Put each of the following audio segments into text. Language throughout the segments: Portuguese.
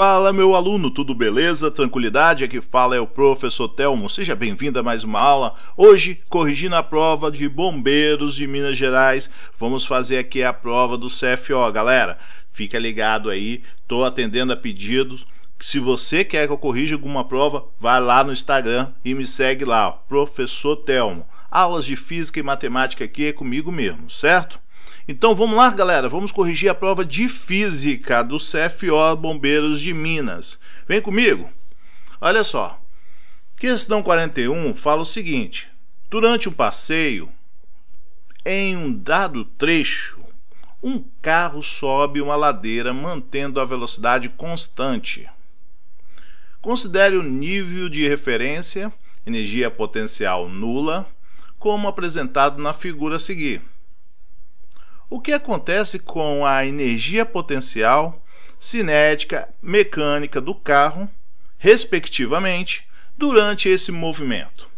Fala, meu aluno, tudo beleza? Tranquilidade? Aqui fala é o professor Telmo. Seja bem-vindo a mais uma aula. Hoje, corrigindo a prova de bombeiros de Minas Gerais, vamos fazer aqui a prova do CFO. Galera, fica ligado aí, estou atendendo a pedidos. Se você quer que eu corrija alguma prova, vai lá no Instagram e me segue lá, professor Telmo. Aulas de física e matemática aqui é comigo mesmo, certo? Então vamos lá, galera, vamos corrigir a prova de física do CFO Bombeiros de Minas. Vem comigo. Olha só. Questão 41 fala o seguinte: Durante um passeio em um dado trecho, um carro sobe uma ladeira mantendo a velocidade constante. Considere o nível de referência, energia potencial nula, como apresentado na figura a seguir. O que acontece com a energia potencial, cinética, mecânica do carro, respectivamente, durante esse movimento?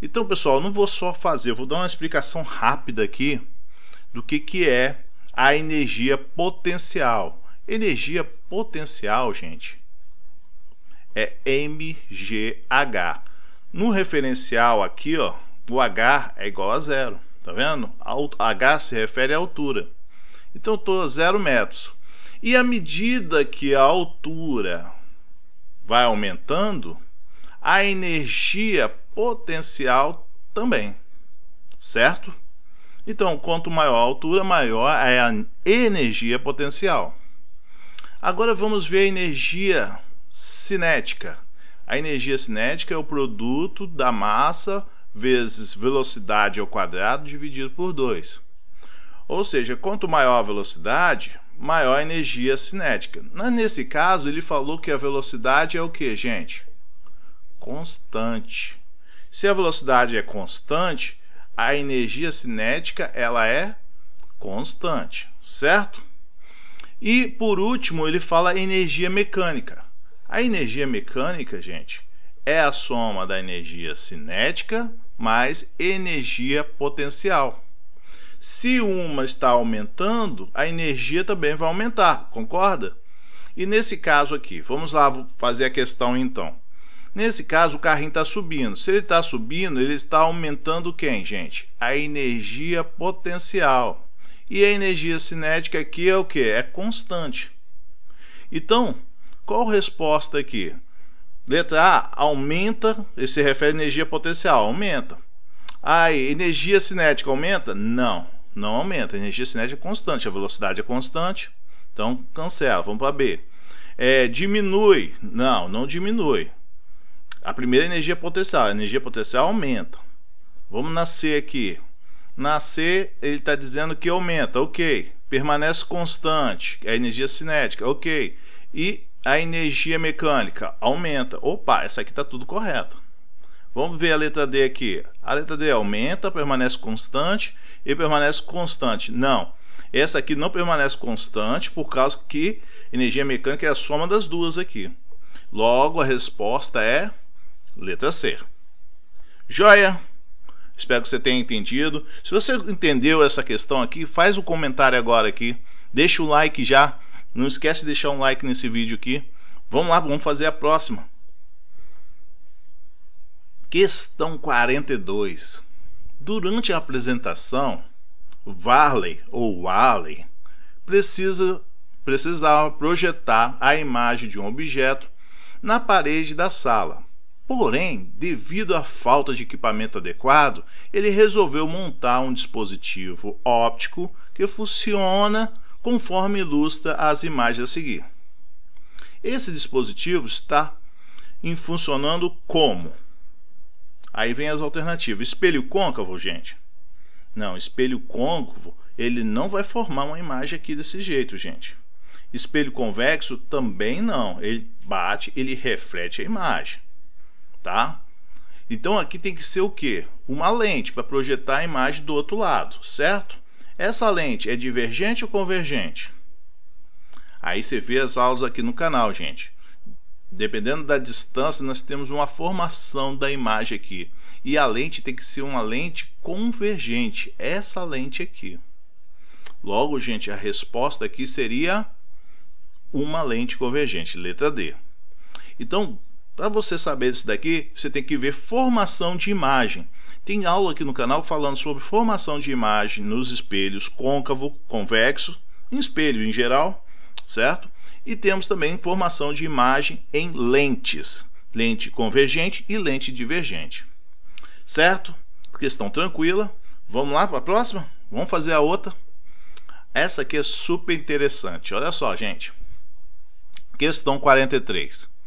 Então, pessoal, não vou só fazer, vou dar uma explicação rápida aqui do que, que é a energia potencial. Energia potencial, gente, é MGH. No referencial aqui, ó, o H é igual a zero. Tá vendo? H se refere à altura. Então eu estou a zero metros. E à medida que a altura vai aumentando, a energia potencial também. Certo? Então, quanto maior a altura, maior é a energia potencial. Agora vamos ver a energia cinética. A energia cinética é o produto da massa vezes velocidade ao quadrado dividido por 2. Ou seja, quanto maior a velocidade, maior a energia cinética. Nesse caso, ele falou que a velocidade é o que, gente? Constante. Se a velocidade é constante, a energia cinética ela é constante, certo? E por último, ele fala energia mecânica. A energia mecânica, gente, é a soma da energia cinética mais energia potencial. Se uma está aumentando, a energia também vai aumentar, concorda? E nesse caso aqui, vamos lá fazer a questão então. Nesse caso, o carrinho está subindo. Se ele está subindo, ele está aumentando quem, gente? A energia potencial. E a energia cinética aqui é o que? É constante. Então, qual resposta aqui? Letra A, aumenta, ele se refere à energia potencial, aumenta. Aí, energia cinética aumenta? Não, não aumenta. A energia cinética é constante, a velocidade é constante. Então, cancela, vamos para B. É, diminui? Não, não diminui. A primeira é energia potencial, a energia potencial aumenta. Vamos nascer aqui. Nascer, ele está dizendo que aumenta, ok. Permanece constante, a é energia cinética, ok. E a energia mecânica aumenta. Opa, essa aqui está tudo correto. Vamos ver a letra D aqui. A letra D aumenta, permanece constante e permanece constante. Não, essa aqui não permanece constante por causa que energia mecânica é a soma das duas aqui. Logo, a resposta é letra C. Joia! Espero que você tenha entendido. Se você entendeu essa questão aqui, faz o um comentário agora aqui. Deixa o like já não esquece de deixar um like nesse vídeo aqui. Vamos lá, vamos fazer a próxima. Questão 42. Durante a apresentação, Varley ou Wally precisa, precisava projetar a imagem de um objeto na parede da sala. Porém, devido à falta de equipamento adequado, ele resolveu montar um dispositivo óptico que funciona conforme ilustra as imagens a seguir. Esse dispositivo está em funcionando como? Aí vem as alternativas. Espelho côncavo, gente. Não, espelho côncavo, ele não vai formar uma imagem aqui desse jeito, gente. Espelho convexo também não. Ele bate, ele reflete a imagem. Tá? Então aqui tem que ser o quê? Uma lente para projetar a imagem do outro lado, certo? Essa lente é divergente ou convergente? Aí você vê as aulas aqui no canal, gente. Dependendo da distância, nós temos uma formação da imagem aqui. E a lente tem que ser uma lente convergente, essa lente aqui. Logo, gente, a resposta aqui seria uma lente convergente, letra D. Então, para você saber isso daqui, você tem que ver formação de imagem. Tem aula aqui no canal falando sobre formação de imagem nos espelhos côncavo, convexo, em espelho em geral, certo? E temos também formação de imagem em lentes, lente convergente e lente divergente. Certo? Questão tranquila. Vamos lá para a próxima? Vamos fazer a outra. Essa aqui é super interessante. Olha só, gente. Questão 43.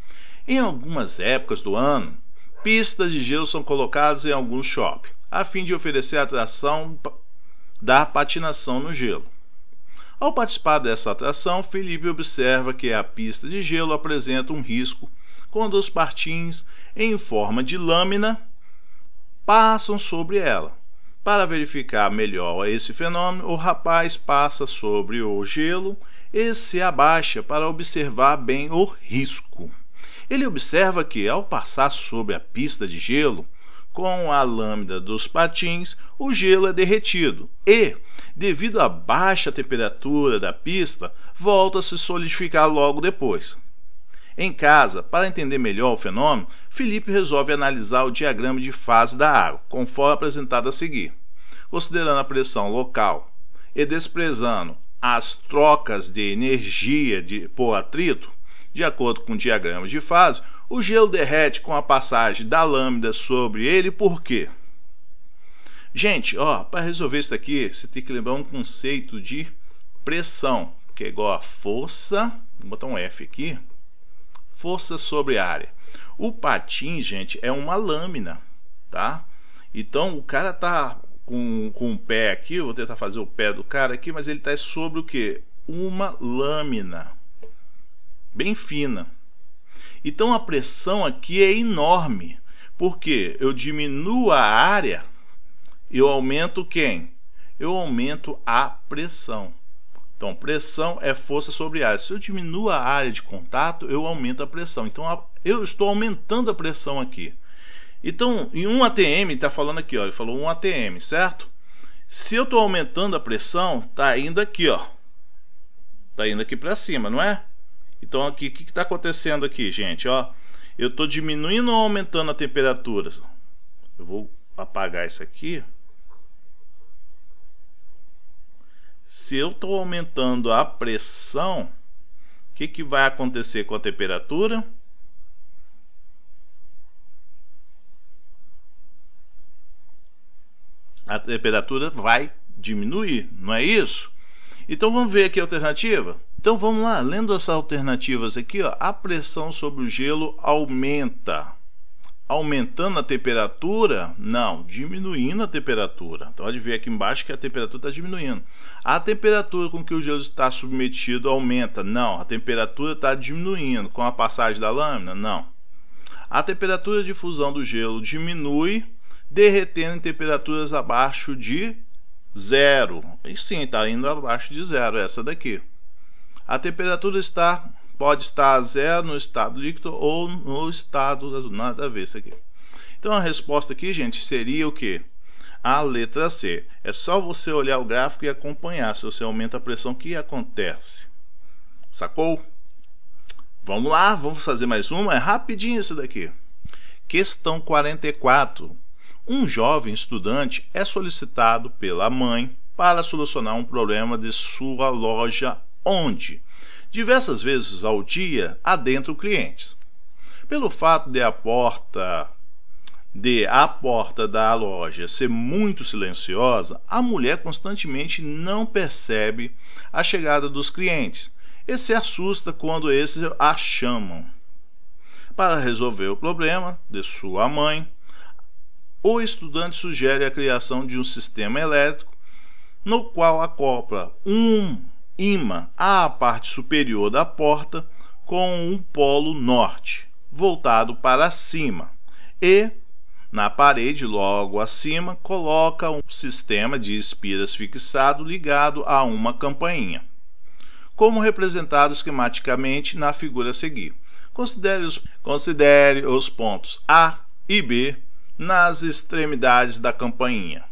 Em algumas épocas do ano, pistas de gelo são colocadas em alguns shoppings, a fim de oferecer a atração da patinação no gelo. Ao participar dessa atração, Felipe observa que a pista de gelo apresenta um risco quando os patins em forma de lâmina passam sobre ela. Para verificar melhor esse fenômeno, o rapaz passa sobre o gelo e se abaixa para observar bem o risco ele observa que, ao passar sobre a pista de gelo, com a lâmina dos patins, o gelo é derretido e, devido à baixa temperatura da pista, volta a se solidificar logo depois. Em casa, para entender melhor o fenômeno, Felipe resolve analisar o diagrama de fase da água, conforme apresentado a seguir. Considerando a pressão local e desprezando as trocas de energia de, por atrito, de acordo com diagramas de fase, o gelo derrete com a passagem da lâmina sobre ele, por quê? Gente, ó, para resolver isso aqui, você tem que lembrar um conceito de pressão, que é igual a força, vou botar um F aqui, força sobre área. O patim, gente, é uma lâmina, tá? Então o cara tá com, com o pé aqui, vou tentar fazer o pé do cara aqui, mas ele tá sobre o que? Uma lâmina bem fina. Então a pressão aqui é enorme, porque eu diminuo a área, eu aumento quem? Eu aumento a pressão. Então, pressão é força sobre área. Se eu diminuo a área de contato, eu aumento a pressão. Então, eu estou aumentando a pressão aqui. Então, em um ATM, está falando aqui, ó, ele falou um ATM, certo? Se eu estou aumentando a pressão, está indo aqui, ó. Está indo aqui para cima, não é? Então aqui, o que está acontecendo aqui, gente? Ó, eu estou diminuindo ou aumentando a temperatura? Eu vou apagar isso aqui. Se eu estou aumentando a pressão, o que, que vai acontecer com a temperatura? A temperatura vai diminuir, não é isso? Então vamos ver aqui a alternativa. Então vamos lá, lendo as alternativas aqui, ó, a pressão sobre o gelo aumenta. Aumentando a temperatura? Não, diminuindo a temperatura. Então, pode ver aqui embaixo que a temperatura está diminuindo. A temperatura com que o gelo está submetido aumenta? Não, a temperatura está diminuindo com a passagem da lâmina? Não. A temperatura de fusão do gelo diminui, derretendo em temperaturas abaixo de zero. E sim, está indo abaixo de zero essa daqui. A temperatura está pode estar a zero no estado líquido ou no estado Nada a ver isso aqui. Então a resposta aqui, gente, seria o que? A letra C. É só você olhar o gráfico e acompanhar se você aumenta a pressão que acontece. Sacou? Vamos lá, vamos fazer mais uma. É rapidinho isso daqui. Questão 44. Um jovem estudante é solicitado pela mãe para solucionar um problema de sua loja onde diversas vezes ao dia adentro clientes. Pelo fato de a porta de a porta da loja ser muito silenciosa, a mulher constantemente não percebe a chegada dos clientes e se assusta quando esses a chamam. Para resolver o problema de sua mãe, o estudante sugere a criação de um sistema elétrico no qual acopla um imã à parte superior da porta com um polo norte, voltado para cima, e na parede logo acima coloca um sistema de espiras fixado ligado a uma campainha, como representado esquematicamente na figura a seguir. Considere os, considere os pontos A e B nas extremidades da campainha.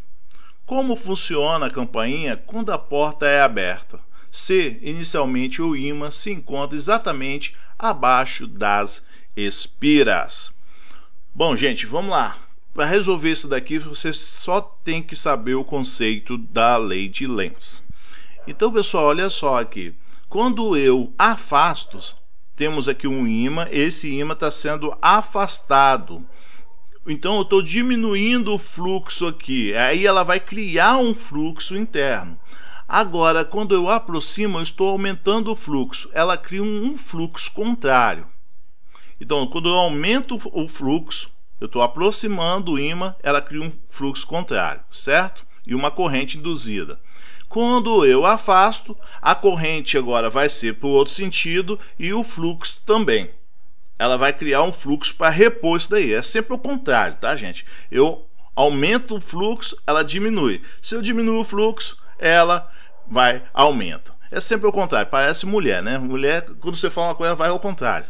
Como funciona a campainha quando a porta é aberta? C. Inicialmente, o ímã se encontra exatamente abaixo das espiras. Bom, gente, vamos lá. Para resolver isso daqui, você só tem que saber o conceito da lei de Lenz. Então, pessoal, olha só aqui. Quando eu afasto, temos aqui um ímã, esse ímã está sendo afastado. Então, eu estou diminuindo o fluxo aqui. Aí ela vai criar um fluxo interno. Agora, quando eu aproximo, eu estou aumentando o fluxo. Ela cria um fluxo contrário. Então, quando eu aumento o fluxo, eu estou aproximando o ímã, ela cria um fluxo contrário, certo? E uma corrente induzida. Quando eu afasto, a corrente agora vai ser para o outro sentido e o fluxo também. Ela vai criar um fluxo para repor isso daí. É sempre o contrário, tá, gente? Eu aumento o fluxo, ela diminui. Se eu diminuo o fluxo, ela vai, aumenta. É sempre o contrário, parece mulher, né? Mulher, quando você fala uma coisa, vai ao contrário.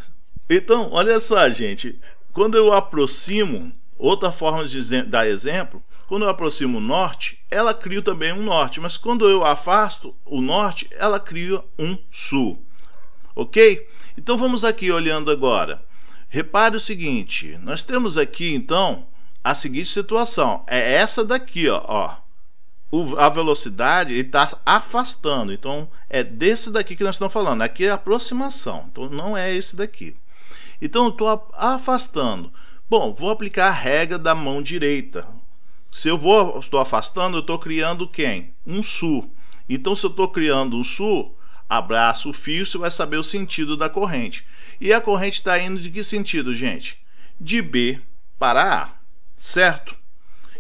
Então, olha só, gente. Quando eu aproximo, outra forma de dar exemplo, quando eu aproximo o norte, ela cria também um norte, mas quando eu afasto o norte, ela cria um sul. Ok? Então vamos aqui olhando agora. Repare o seguinte: nós temos aqui então a seguinte situação. É essa daqui, ó. ó o, a velocidade está afastando. Então, é desse daqui que nós estamos falando. Aqui é aproximação. Então, não é esse daqui. Então, eu estou afastando. Bom, vou aplicar a regra da mão direita. Se eu vou, estou afastando, eu estou criando quem? Um sul. Então, se eu estou criando um sul, abraço o fio, você vai saber o sentido da corrente. E a corrente está indo de que sentido, gente? De B para A, certo?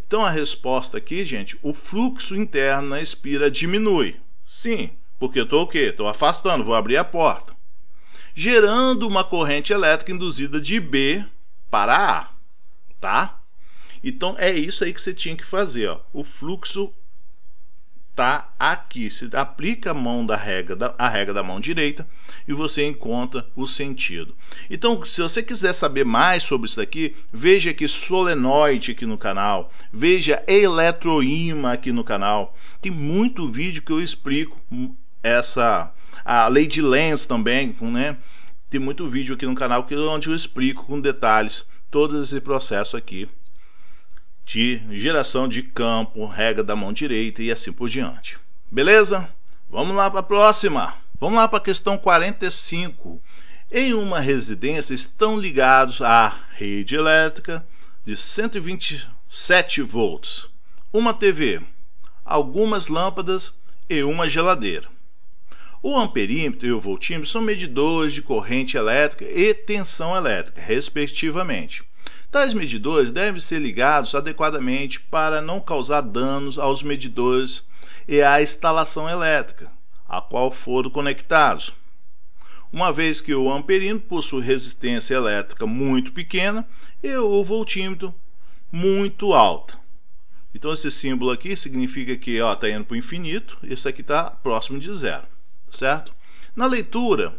Então a resposta aqui, gente, o fluxo interno na espira diminui. Sim, porque eu estou o quê? Estou afastando, vou abrir a porta. Gerando uma corrente elétrica induzida de B para A, tá? Então é isso aí que você tinha que fazer, ó. O fluxo está aqui. Se aplica a mão da regra da, a regra da mão direita e você encontra o sentido. Então, se você quiser saber mais sobre isso daqui, veja aqui solenoide aqui no canal, veja eletroíma aqui no canal. Tem muito vídeo que eu explico essa a lei de Lenz também, né? Tem muito vídeo aqui no canal que é onde eu explico com detalhes todo esse processo aqui de geração de campo, regra da mão direita e assim por diante. Beleza? Vamos lá para a próxima. Vamos lá para a questão 45. Em uma residência estão ligados à rede elétrica de 127 volts, uma TV, algumas lâmpadas e uma geladeira. O amperímetro e o voltímetro são medidores de corrente elétrica e tensão elétrica, respectivamente. Tais medidores devem ser ligados adequadamente para não causar danos aos medidores e à instalação elétrica, a qual foram conectados. Uma vez que o amperino possui resistência elétrica muito pequena e o voltímetro muito alta. Então esse símbolo aqui significa que está indo para o infinito, esse aqui está próximo de zero, certo? Na leitura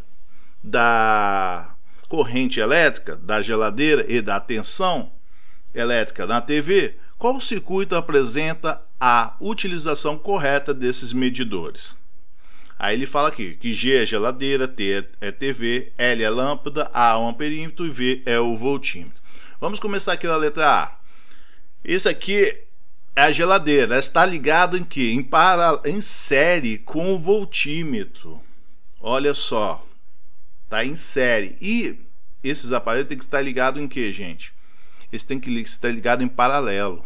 da corrente elétrica, da geladeira e da tensão elétrica na TV, qual circuito apresenta a utilização correta desses medidores? Aí ele fala aqui que G é geladeira, T é, é TV, L é lâmpada, A é o amperímetro e V é o voltímetro. Vamos começar aqui na letra A. Isso aqui é a geladeira, está ligado em que? Em, para, em série com o voltímetro. Olha só, tá em série. E esses aparelhos tem que estar ligado em que, gente? Eles têm que estar ligado em paralelo.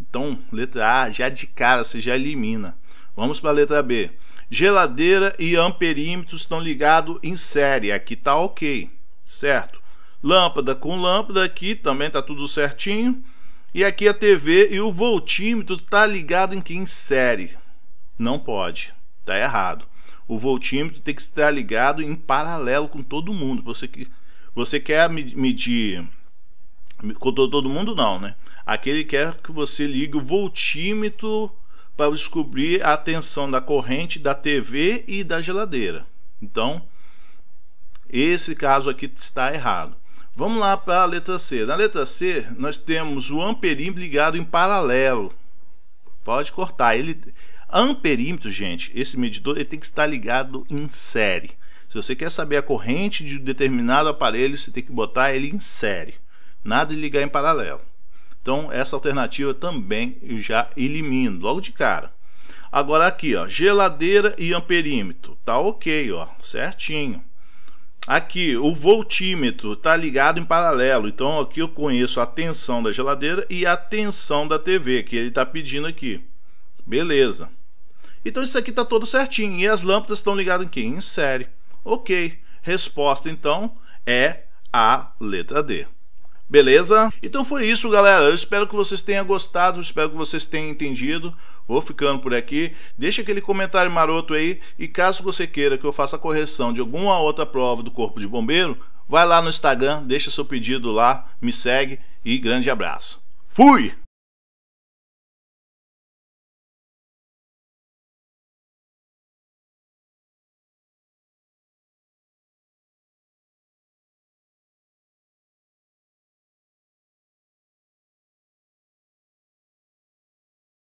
Então, letra A, já de cara você já elimina. Vamos para a letra B. Geladeira e amperímetro estão ligados em série. Aqui tá ok, certo? Lâmpada com lâmpada aqui também tá tudo certinho. E aqui a TV e o voltímetro tá ligado em que em série. Não pode. Tá errado o voltímetro tem que estar ligado em paralelo com todo mundo. Você, você quer medir. Com todo mundo, não, né? Aquele quer que você ligue o voltímetro para descobrir a tensão da corrente, da TV e da geladeira. Então, esse caso aqui está errado. Vamos lá para a letra C. Na letra C, nós temos o amperímetro ligado em paralelo. Pode cortar. Ele, Amperímetro, gente, esse medidor ele tem que estar ligado em série. Se você quer saber a corrente de um determinado aparelho, você tem que botar ele em série. Nada de ligar em paralelo. Então, essa alternativa também eu já elimino logo de cara. Agora aqui, ó, geladeira e amperímetro. Tá ok, ó, certinho. Aqui, o voltímetro está ligado em paralelo. Então, aqui eu conheço a tensão da geladeira e a tensão da TV, que ele está pedindo aqui. Beleza. Então isso aqui está todo certinho. E as lâmpadas estão ligadas aqui em série. Ok. Resposta então é a letra D. Beleza? Então foi isso, galera. Eu espero que vocês tenham gostado, espero que vocês tenham entendido. Vou ficando por aqui. Deixa aquele comentário maroto aí e caso você queira que eu faça a correção de alguma outra prova do Corpo de Bombeiro, vai lá no Instagram, deixa seu pedido lá, me segue e grande abraço. Fui!